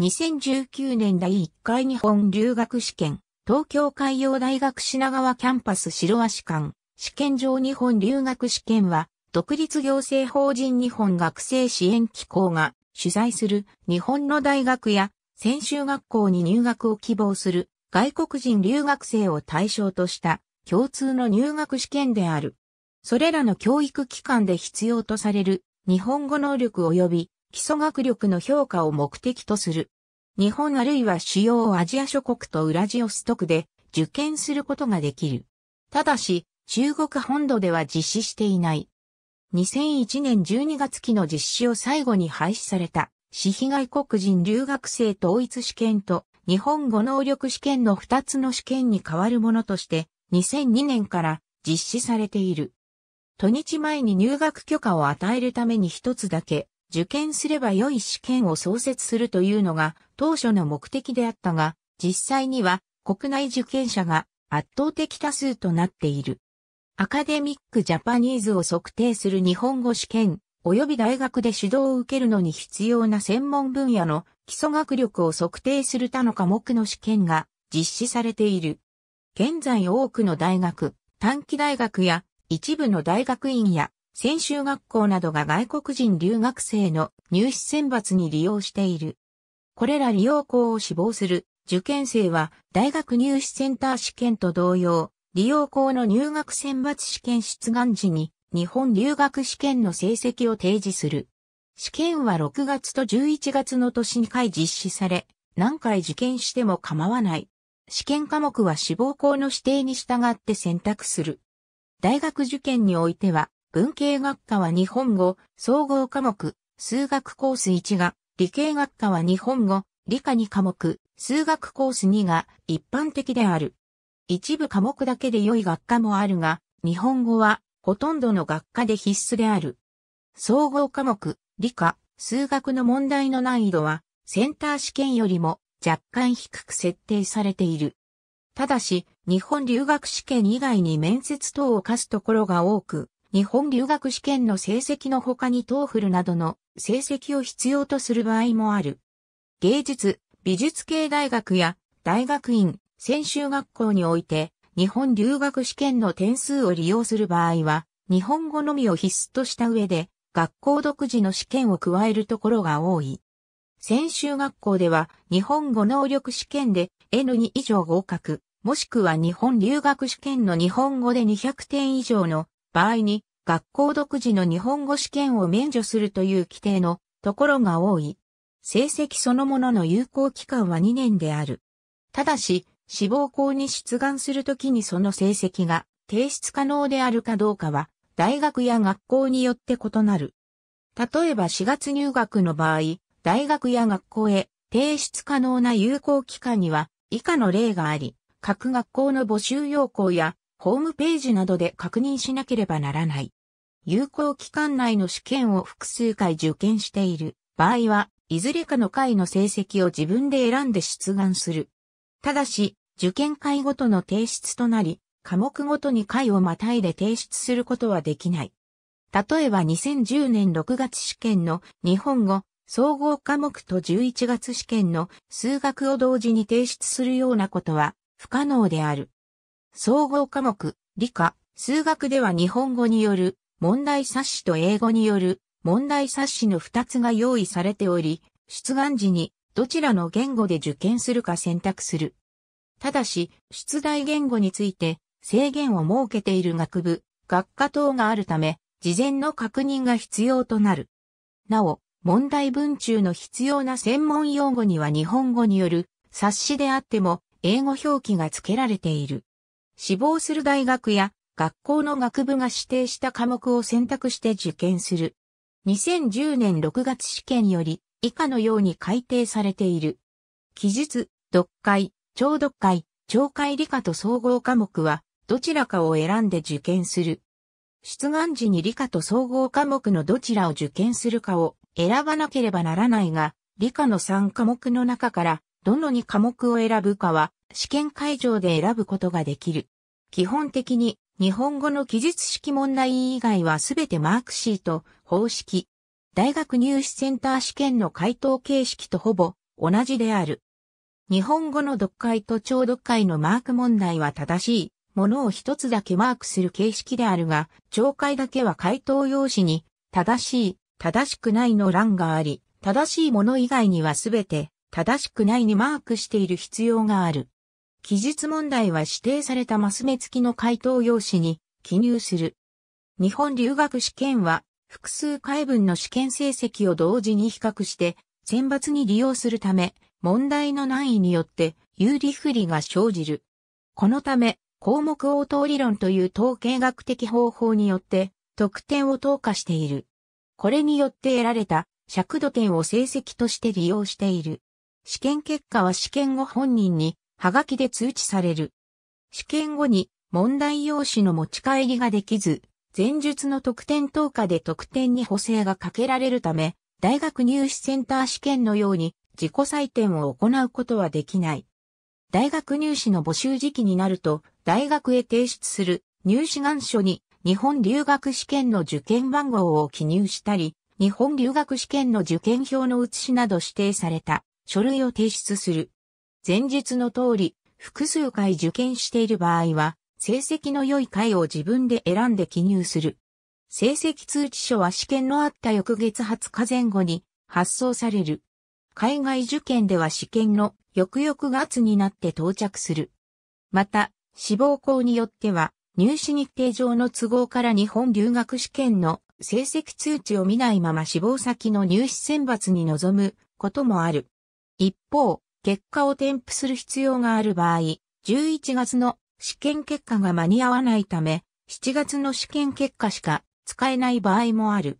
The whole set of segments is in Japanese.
2019年第1回日本留学試験、東京海洋大学品川キャンパス白足館、試験場日本留学試験は、独立行政法人日本学生支援機構が主催する日本の大学や専修学校に入学を希望する外国人留学生を対象とした共通の入学試験である。それらの教育機関で必要とされる日本語能力及び基礎学力の評価を目的とする。日本あるいは主要アジア諸国とウラジオストクで受験することができる。ただし、中国本土では実施していない。2001年12月期の実施を最後に廃止された、私被外国人留学生統一試験と日本語能力試験の2つの試験に代わるものとして、2002年から実施されている。土日前に入学許可を与えるために1つだけ受験すれば良い試験を創設するというのが当初の目的であったが、実際には国内受験者が圧倒的多数となっている。アカデミックジャパニーズを測定する日本語試験及び大学で指導を受けるのに必要な専門分野の基礎学力を測定する他の科目の試験が実施されている。現在多くの大学、短期大学や一部の大学院や専修学校などが外国人留学生の入試選抜に利用している。これら利用校を志望する受験生は大学入試センター試験と同様、利用校の入学選抜試験出願時に日本留学試験の成績を提示する。試験は6月と11月の年2回実施され、何回受験しても構わない。試験科目は志望校の指定に従って選択する。大学受験においては、文系学科は日本語、総合科目、数学コース1が、理系学科は日本語、理科2科目、数学コース2が一般的である。一部科目だけで良い学科もあるが、日本語はほとんどの学科で必須である。総合科目、理科、数学の問題の難易度は、センター試験よりも若干低く設定されている。ただし、日本留学試験以外に面接等を課すところが多く、日本留学試験の成績の他にトーフルなどの成績を必要とする場合もある。芸術、美術系大学や大学院、専修学校において日本留学試験の点数を利用する場合は日本語のみを必須とした上で学校独自の試験を加えるところが多い。専修学校では日本語能力試験で N2 以上合格、もしくは日本留学試験の日本語で200点以上の場合に、学校独自の日本語試験を免除するという規定のところが多い。成績そのものの有効期間は2年である。ただし、志望校に出願するときにその成績が提出可能であるかどうかは、大学や学校によって異なる。例えば4月入学の場合、大学や学校へ提出可能な有効期間には以下の例があり、各学校の募集要項やホームページなどで確認しなければならない。有効期間内の試験を複数回受験している場合は、いずれかの回の成績を自分で選んで出願する。ただし、受験会ごとの提出となり、科目ごとに回をまたいで提出することはできない。例えば2010年6月試験の日本語、総合科目と11月試験の数学を同時に提出するようなことは不可能である。総合科目、理科、数学では日本語による問題冊子と英語による問題冊子の2つが用意されており、出願時にどちらの言語で受験するか選択する。ただし、出題言語について制限を設けている学部、学科等があるため、事前の確認が必要となる。なお、問題文中の必要な専門用語には日本語による冊子であっても英語表記が付けられている。志望する大学や学校の学部が指定した科目を選択して受験する。2010年6月試験より以下のように改定されている。記述、読解、聴読解、懲解理科と総合科目はどちらかを選んで受験する。出願時に理科と総合科目のどちらを受験するかを選ばなければならないが、理科の3科目の中からどのに科目を選ぶかは試験会場で選ぶことができる。基本的に日本語の記述式問題以外はすべてマークシート、方式。大学入試センター試験の回答形式とほぼ同じである。日本語の読解と超読解のマーク問題は正しいものを一つだけマークする形式であるが、聴解だけは回答用紙に正しい、正しくないの欄があり、正しいもの以外にはすべて正しくないにマークしている必要がある。記述問題は指定されたマス目付きの回答用紙に記入する。日本留学試験は複数回分の試験成績を同時に比較して選抜に利用するため問題の難易によって有利不利が生じる。このため項目応答理論という統計学的方法によって得点を投下している。これによって得られた尺度点を成績として利用している。試験結果は試験後本人に、はがきで通知される。試験後に、問題用紙の持ち帰りができず、前述の得点等価で得点に補正がかけられるため、大学入試センター試験のように自己採点を行うことはできない。大学入試の募集時期になると、大学へ提出する入試願書に日本留学試験の受験番号を記入したり、日本留学試験の受験票の写しなど指定された書類を提出する。前述の通り、複数回受験している場合は、成績の良い回を自分で選んで記入する。成績通知書は試験のあった翌月20日前後に発送される。海外受験では試験の翌々月になって到着する。また、志望校によっては、入試日程上の都合から日本留学試験の成績通知を見ないまま志望先の入試選抜に臨むこともある。一方、結果を添付する必要がある場合、11月の試験結果が間に合わないため、7月の試験結果しか使えない場合もある。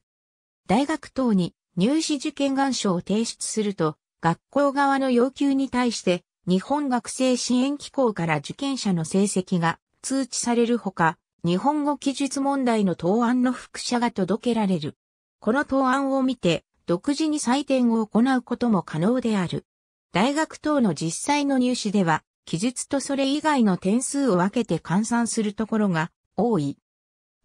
大学等に入試受験願書を提出すると、学校側の要求に対して、日本学生支援機構から受験者の成績が通知されるほか、日本語記述問題の答案の複写が届けられる。この答案を見て、独自に採点を行うことも可能である。大学等の実際の入試では、記述とそれ以外の点数を分けて換算するところが多い。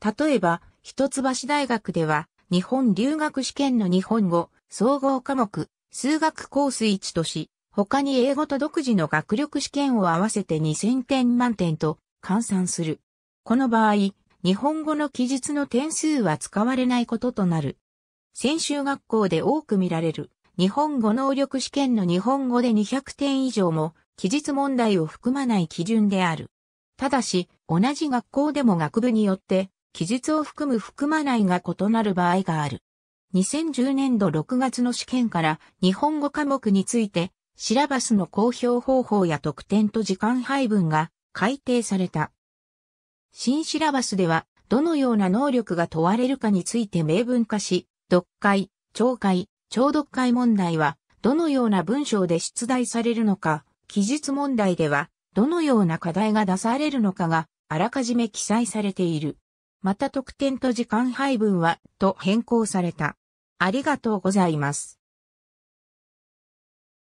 例えば、一橋大学では、日本留学試験の日本語、総合科目、数学コース1とし、他に英語と独自の学力試験を合わせて2000点満点と換算する。この場合、日本語の記述の点数は使われないこととなる。専修学校で多く見られる日本語能力試験の日本語で200点以上も、記述問題を含まない基準である。ただし、同じ学校でも学部によって、記述を含む含まないが異なる場合がある。2010年度6月の試験から日本語科目について、シラバスの公表方法や得点と時間配分が改定された。新シラバスでは、どのような能力が問われるかについて明文化し、読解、聴解、聴読会問題は、どのような文章で出題されるのか、記述問題では、どのような課題が出されるのかが、あらかじめ記載されている。また特典と時間配分は、と変更された。ありがとうございます。